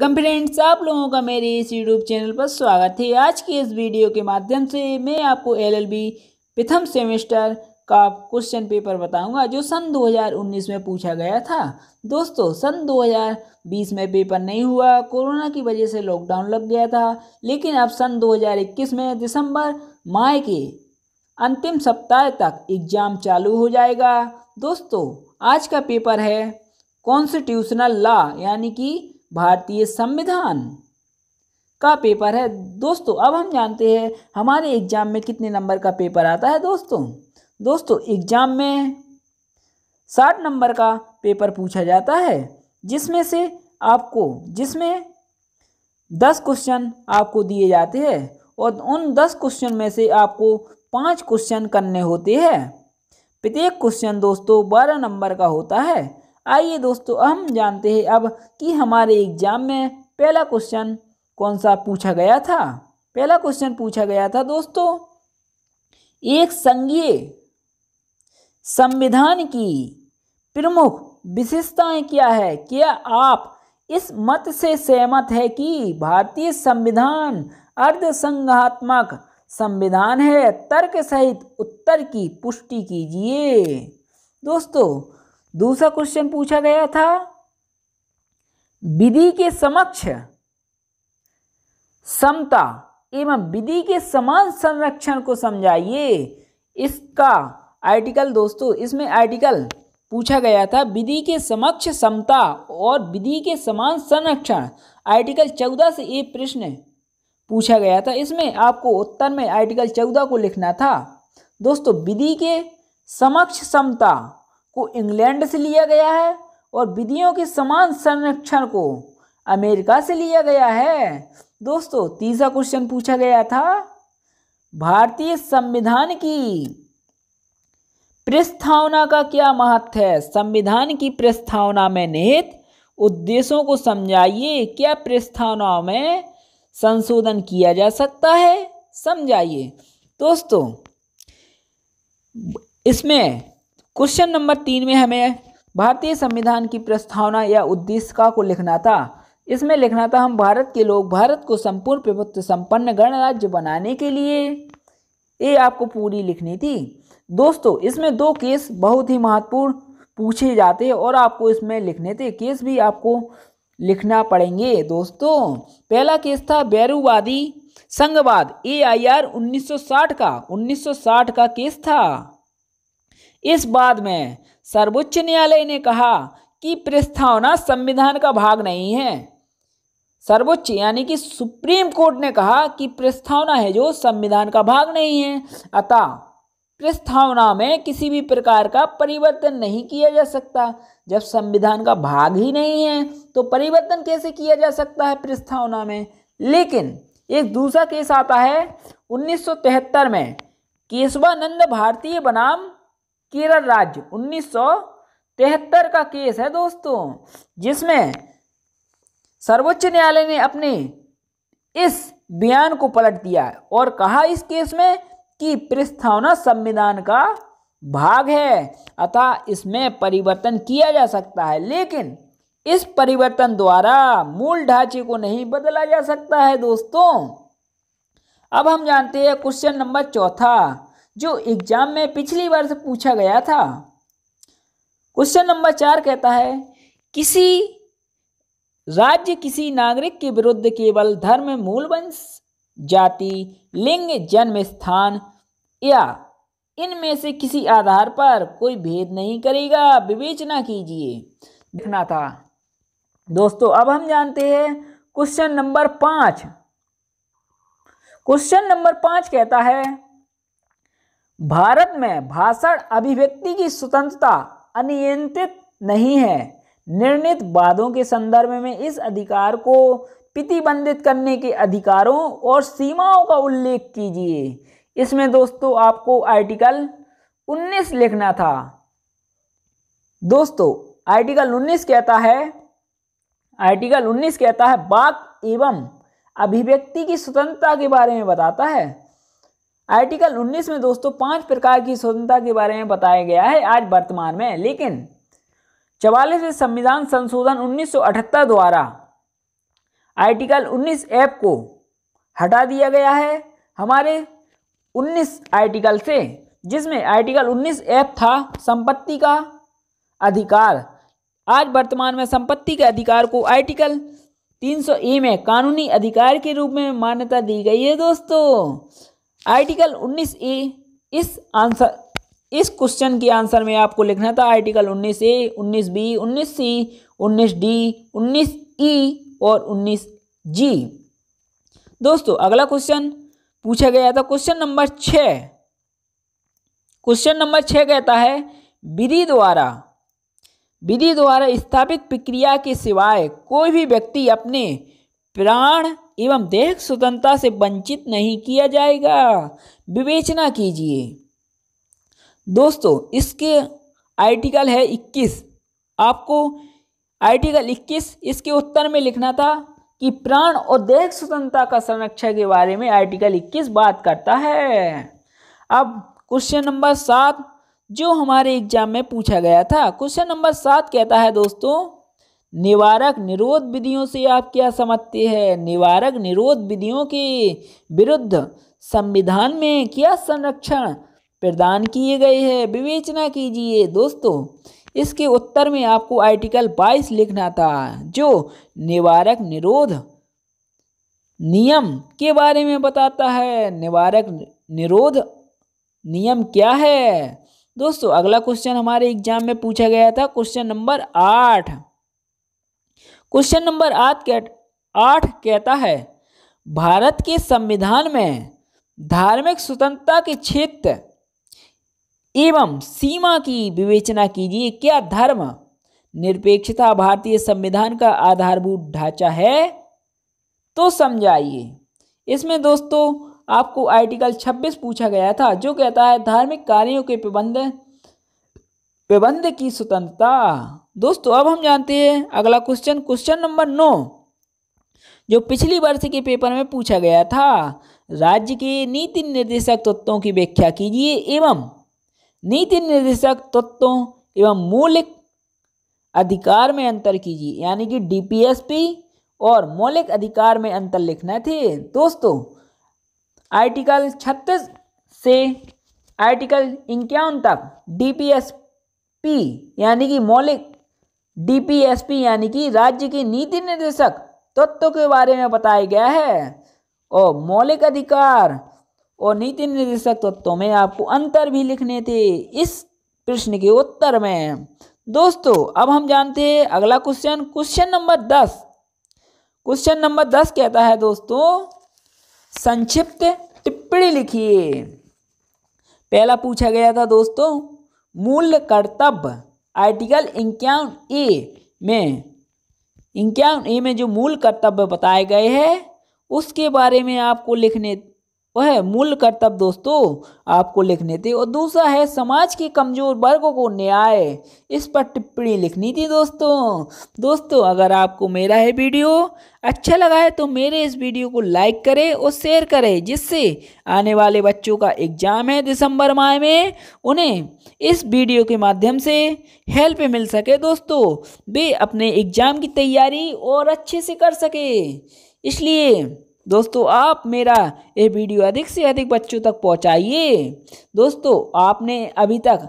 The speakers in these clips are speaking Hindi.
कंप्लेंट्स आप लोगों का मेरे इस यूट्यूब चैनल पर स्वागत है आज की इस वीडियो के माध्यम से मैं आपको एलएलबी प्रथम सेमेस्टर का क्वेश्चन पेपर बताऊंगा जो सन 2019 में पूछा गया था दोस्तों सन 2020 में पेपर नहीं हुआ कोरोना की वजह से लॉकडाउन लग गया था लेकिन अब सन 2021 में दिसंबर माह के अंतिम सप्ताह तक एग्ज़ाम चालू हो जाएगा दोस्तों आज का पेपर है कॉन्स्टिट्यूशनल लॉ यानी कि भारतीय संविधान का पेपर है दोस्तों अब हम जानते हैं हमारे एग्जाम में कितने नंबर का पेपर आता है दोस्तों दोस्तों एग्जाम में साठ नंबर का पेपर पूछा जाता है जिसमें से आपको जिसमें दस क्वेश्चन आपको दिए जाते हैं और उन दस क्वेश्चन में से आपको पाँच क्वेश्चन करने होते हैं प्रत्येक क्वेश्चन दोस्तों बारह नंबर का होता है आइए दोस्तों हम जानते हैं अब कि हमारे एग्जाम में पहला क्वेश्चन कौन सा पूछा गया था पहला क्वेश्चन पूछा गया था दोस्तों एक संघीय संविधान की प्रमुख विशेषताएं क्या है क्या आप इस मत से सहमत है कि भारतीय संविधान अर्धसंघात्मक संविधान है तर्क सहित उत्तर की पुष्टि कीजिए दोस्तों दूसरा क्वेश्चन पूछा गया था विधि के समक्ष समता एवं विधि के समान संरक्षण को समझाइए इसका आर्टिकल दोस्तों इसमें आर्टिकल पूछा गया था विधि के समक्ष समता और विधि के समान संरक्षण आर्टिकल चौदह से एक प्रश्न पूछा गया था इसमें आपको उत्तर में आर्टिकल चौदह को लिखना था दोस्तों विधि के समक्ष समता को इंग्लैंड से लिया गया है और विधियों के समान संरक्षण को अमेरिका से लिया गया है दोस्तों तीसरा क्वेश्चन पूछा गया था भारतीय संविधान की प्रस्तावना का क्या महत्व है संविधान की प्रस्तावना में निहित उद्देश्यों को समझाइए क्या प्रस्तावना में संशोधन किया जा सकता है समझाइए दोस्तों इसमें क्वेश्चन नंबर तीन में हमें भारतीय संविधान की प्रस्तावना या उद्देश्यका को लिखना था इसमें लिखना था हम भारत के लोग भारत को संपूर्ण प्रभुत्व संपन्न गणराज्य बनाने के लिए ये आपको पूरी लिखनी थी दोस्तों इसमें दो केस बहुत ही महत्वपूर्ण पूछे जाते हैं और आपको इसमें लिखने थे केस भी आपको लिखना पड़ेंगे दोस्तों पहला केस था बैरूवादी संघवाद ए आई आर साठ का 1960 का केस था इस बात में सर्वोच्च न्यायालय ने कहा कि प्रस्तावना संविधान का भाग नहीं है सर्वोच्च यानी कि सुप्रीम कोर्ट ने कहा कि प्रस्तावना है जो संविधान का भाग नहीं है अतः प्रस्तावना में किसी भी प्रकार का परिवर्तन नहीं किया जा सकता जब संविधान का भाग ही नहीं है तो परिवर्तन कैसे किया जा सकता है प्रस्तावना में लेकिन एक दूसरा केस आता है 1973 में केशवानंद भारतीय बनाम केरल राज्य 1973 का केस है दोस्तों जिसमें सर्वोच्च न्यायालय ने अपने इस बयान को पलट दिया है और कहा इस केस में कि प्रस्तावना संविधान का भाग है अतः इसमें परिवर्तन किया जा सकता है लेकिन इस परिवर्तन द्वारा मूल ढांचे को नहीं बदला जा सकता है दोस्तों अब हम जानते हैं क्वेश्चन नंबर चौथा जो एग्जाम में पिछली बार से पूछा गया था क्वेश्चन नंबर चार कहता है किसी राज्य किसी नागरिक के विरुद्ध केवल धर्म मूलवंश जाति लिंग जन्म स्थान या इनमें से किसी आधार पर कोई भेद नहीं करेगा विवेचना कीजिए देखना था दोस्तों अब हम जानते हैं क्वेश्चन नंबर पांच क्वेश्चन नंबर पांच कहता है भारत में भाषण अभिव्यक्ति की स्वतंत्रता अनियंत्रित नहीं है निर्णित वादों के संदर्भ में इस अधिकार को प्रतिबंधित करने के अधिकारों और सीमाओं का उल्लेख कीजिए इसमें दोस्तों आपको आर्टिकल 19 लिखना था दोस्तों आर्टिकल 19 कहता है आर्टिकल 19 कहता है बात एवं अभिव्यक्ति की स्वतंत्रता के बारे में बताता है आर्टिकल 19 में दोस्तों पांच प्रकार की स्वतंत्रता के बारे में बताया गया है आज वर्तमान में लेकिन चवालीसवें संविधान संशोधन 1978 द्वारा आर्टिकल 19 एफ को हटा दिया गया है हमारे 19 आर्टिकल से जिसमें आर्टिकल 19 एफ था संपत्ति का अधिकार आज वर्तमान में संपत्ति के अधिकार को आर्टिकल 300 ए में कानूनी अधिकार के रूप में मान्यता दी गई है दोस्तों आर्टिकल 19 ए इस आंसर इस क्वेश्चन के आंसर में आपको लिखना था तो article 19 A 19 B 19 C 19 D 19 E और 19 जी दोस्तों अगला क्वेश्चन पूछा गया था क्वेश्चन नंबर छः क्वेश्चन नंबर छः कहता है विधि द्वारा विधि द्वारा स्थापित प्रक्रिया के सिवाय कोई भी व्यक्ति अपने प्राण एवं देह स्वतंत्रता से वंचित नहीं किया जाएगा विवेचना कीजिए दोस्तों इसके आर्टिकल है 21 आपको आर्टिकल 21 इसके उत्तर में लिखना था कि प्राण और देह स्वतंत्रता का संरक्षण के बारे में आर्टिकल 21 बात करता है अब क्वेश्चन नंबर सात जो हमारे एग्जाम में पूछा गया था क्वेश्चन नंबर सात कहता है दोस्तों निवारक निरोध विधियों से आप क्या समझते हैं निवारक निरोध विधियों के विरुद्ध संविधान में क्या संरक्षण प्रदान किए गए हैं विवेचना कीजिए दोस्तों इसके उत्तर में आपको आर्टिकल 22 लिखना था जो निवारक निरोध नियम के बारे में बताता है निवारक निरोध नियम क्या है दोस्तों अगला क्वेश्चन हमारे एग्जाम में पूछा गया था क्वेश्चन नंबर आठ क्वेश्चन नंबर आठ कह आठ कहता है भारत के संविधान में धार्मिक स्वतंत्रता के क्षेत्र एवं सीमा की विवेचना कीजिए क्या धर्म निरपेक्षता भारतीय संविधान का आधारभूत ढांचा है तो समझाइए इसमें दोस्तों आपको आर्टिकल 26 पूछा गया था जो कहता है धार्मिक कार्यों के प्रबंधन प्रबंध की स्वतंत्रता दोस्तों अब हम जानते हैं अगला क्वेश्चन क्वेश्चन नंबर नौ जो पिछली वर्ष के पेपर में पूछा गया था राज्य के नीति निर्देशक तत्वों की व्याख्या कीजिए एवं नीति निर्देशक तत्वों एवं मौलिक अधिकार में अंतर कीजिए यानी कि डीपीएसपी और मौलिक अधिकार में अंतर लिखना थे दोस्तों आर्टिकल छत्तीस से आर्टिकल इक्यावन तक डी पी यानी कि मौलिक डीपीएसपी यानी कि राज्य की नीति निर्देशक तत्व के बारे में बताया गया है और मौलिक अधिकार और नीति निर्देशक तत्वों में आपको अंतर भी लिखने थे इस प्रश्न के उत्तर में दोस्तों अब हम जानते हैं अगला क्वेश्चन क्वेश्चन नंबर दस क्वेश्चन नंबर दस कहता है दोस्तों संक्षिप्त टिप्पणी लिखिए पहला पूछा गया था दोस्तों मूल कर्तव्य आर्टिकल इक्यावन ए में इक्यावन ए में जो मूल कर्तव्य बताए गए हैं उसके बारे में आपको लिखने वह मूल कर्तव्य दोस्तों आपको लिखने थे और दूसरा है समाज के कमजोर वर्गों को न्याय इस पर टिप्पणी लिखनी थी दोस्तों दोस्तों अगर आपको मेरा है वीडियो अच्छा लगा है तो मेरे इस वीडियो को लाइक करें और शेयर करें जिससे आने वाले बच्चों का एग्जाम है दिसंबर माह में उन्हें इस वीडियो के माध्यम से हेल्प मिल सके दोस्तों वे अपने एग्जाम की तैयारी और अच्छे से कर सके इसलिए दोस्तों आप मेरा ये वीडियो अधिक से अधिक बच्चों तक पहुंचाइए दोस्तों आपने अभी तक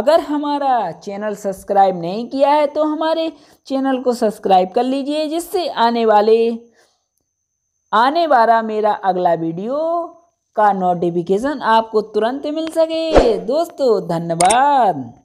अगर हमारा चैनल सब्सक्राइब नहीं किया है तो हमारे चैनल को सब्सक्राइब कर लीजिए जिससे आने वाले आने वाला मेरा अगला वीडियो का नोटिफिकेशन आपको तुरंत मिल सके दोस्तों धन्यवाद